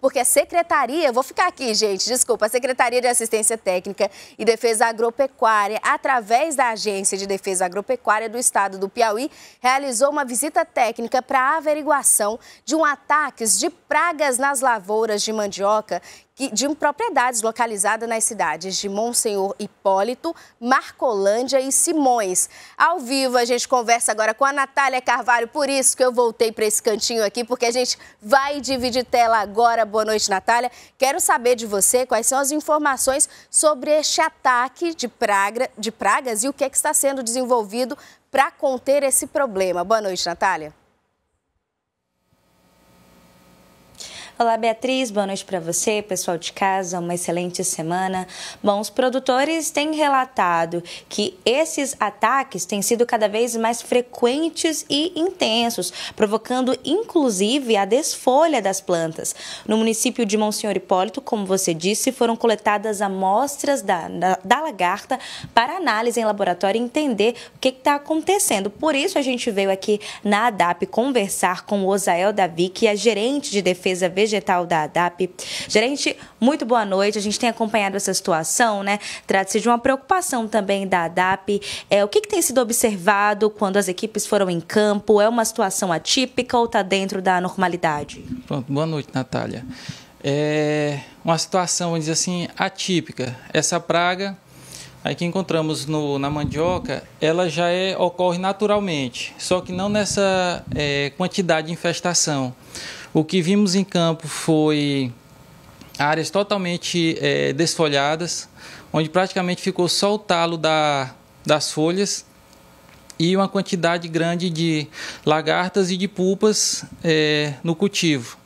porque a secretaria, vou ficar aqui, gente, desculpa, a Secretaria de Assistência Técnica e Defesa Agropecuária, através da Agência de Defesa Agropecuária do Estado do Piauí, realizou uma visita técnica para a averiguação de um ataque de pragas nas lavouras de mandioca de propriedades localizadas nas cidades de Monsenhor Hipólito, Marcolândia e Simões. Ao vivo, a gente conversa agora com a Natália Carvalho, por isso que eu voltei para esse cantinho aqui, porque a gente vai dividir tela agora. Boa noite, Natália. Quero saber de você quais são as informações sobre este ataque de, praga, de pragas e o que, é que está sendo desenvolvido para conter esse problema. Boa noite, Natália. Olá, Beatriz, boa noite para você, pessoal de casa, uma excelente semana. Bom, os produtores têm relatado que esses ataques têm sido cada vez mais frequentes e intensos, provocando inclusive a desfolha das plantas. No município de Monsenhor Hipólito, como você disse, foram coletadas amostras da, da, da lagarta para análise em laboratório e entender o que está acontecendo. Por isso, a gente veio aqui na ADAP conversar com o Osael Davi, que é gerente de defesa vegetal vegetal da ADAP. Gerente, muito boa noite. A gente tem acompanhado essa situação, né? Trata-se de uma preocupação também da ADAP. É, o que, que tem sido observado quando as equipes foram em campo? É uma situação atípica ou está dentro da normalidade? Pronto, boa noite, Natália. É uma situação, vamos dizer assim, atípica. Essa praga aí que encontramos no, na mandioca, ela já é, ocorre naturalmente, só que não nessa é, quantidade de infestação. O que vimos em campo foi áreas totalmente é, desfolhadas, onde praticamente ficou só o talo da, das folhas e uma quantidade grande de lagartas e de pulpas é, eh, no cultivo.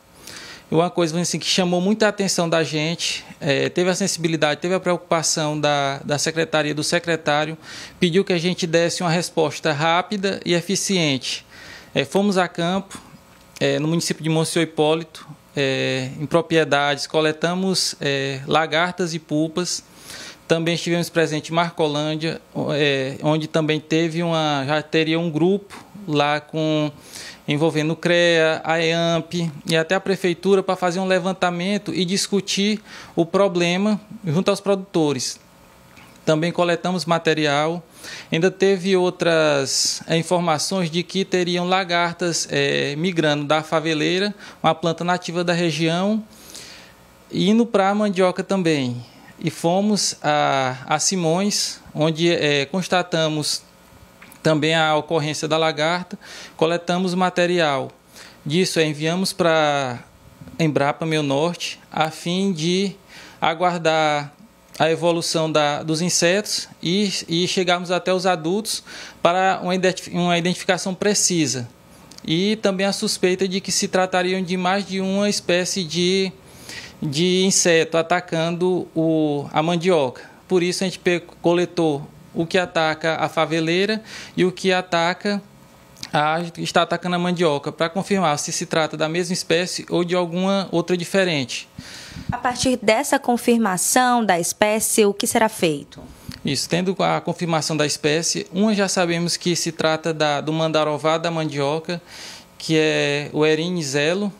Uma coisa assim, que chamou muita atenção da gente, é, teve a sensibilidade, teve a preocupação da, da secretaria, do secretário, pediu que a gente desse uma resposta rápida e eficiente. É, fomos a campo, é, no município de Monsenhor Hipólito, é, em propriedades, coletamos é, lagartas e pulpas. Também estivemos presente em Marcolândia, é, onde também teve uma, já teria um grupo lá com envolvendo o CREA, a EAMP e até a prefeitura para fazer um levantamento e discutir o problema junto aos produtores. Também coletamos material. Ainda teve outras eh, informações de que teriam lagartas é, migrando da faveleira, uma planta nativa da região, indo para a mandioca também. E fomos a, a Simões, onde é, constatamos também a ocorrência da lagarta, coletamos material. Disso enviamos para Embrapa Meu Norte, a fim de aguardar a evolução da, dos insetos e, e chegarmos até os adultos para uma, identificação precisa. E também a suspeita de que se tratariam de mais de uma espécie de, de inseto atacando o, a mandioca. Por isso a gente coletou o que ataca a faveleira e o que ataca a está atacando a mandioca para confirmar se se trata da mesma espécie ou de alguma outra diferente. A partir dessa confirmação da espécie, o que será feito? Isso, tendo a confirmação da espécie, uma já sabemos que se trata da, do mandarová da mandioca, que é o Erinizelo,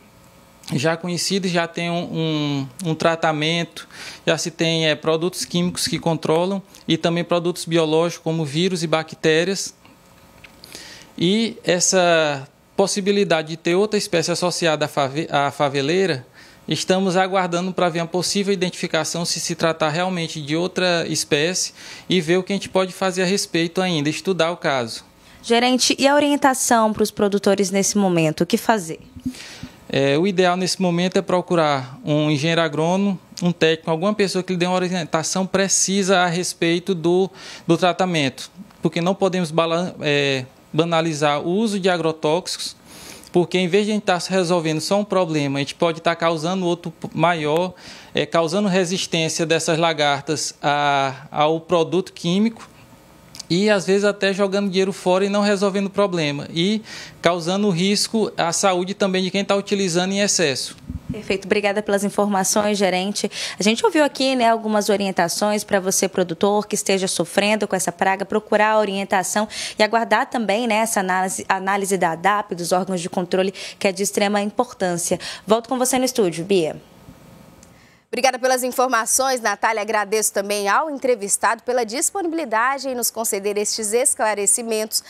já conhecido, já tem um, um, um tratamento, já se tem é, produtos químicos que controlam e também produtos biológicos como vírus e bactérias e essa possibilidade de ter outra espécie associada à faveleira, estamos aguardando para ver a possível identificação se se tratar realmente de outra espécie e ver o que a gente pode fazer a respeito ainda, estudar o caso. Gerente, e a orientação para os produtores nesse momento? O que fazer? É, o ideal nesse momento é procurar um engenheiro agrônomo, um técnico, alguma pessoa que lhe dê uma orientação precisa a respeito do, do tratamento, porque não podemos é, banalizar o uso de agrotóxicos, porque em vez de a gente tá estar resolvendo só um problema, a gente pode estar tá causando outro maior, é, causando resistência dessas lagartas a, ao produto químico e às vezes até jogando dinheiro fora e não resolvendo o problema e causando risco à saúde também de quem está utilizando em excesso. Perfeito, obrigada pelas informações, gerente. A gente ouviu aqui né, algumas orientações para você, produtor, que esteja sofrendo com essa praga, procurar a orientação e aguardar também né, essa análise, análise da ADAP, dos órgãos de controle, que é de extrema importância. Volto com você no estúdio, Bia. Obrigada pelas informações, Natália. Agradeço também ao entrevistado pela disponibilidade em nos conceder estes esclarecimentos.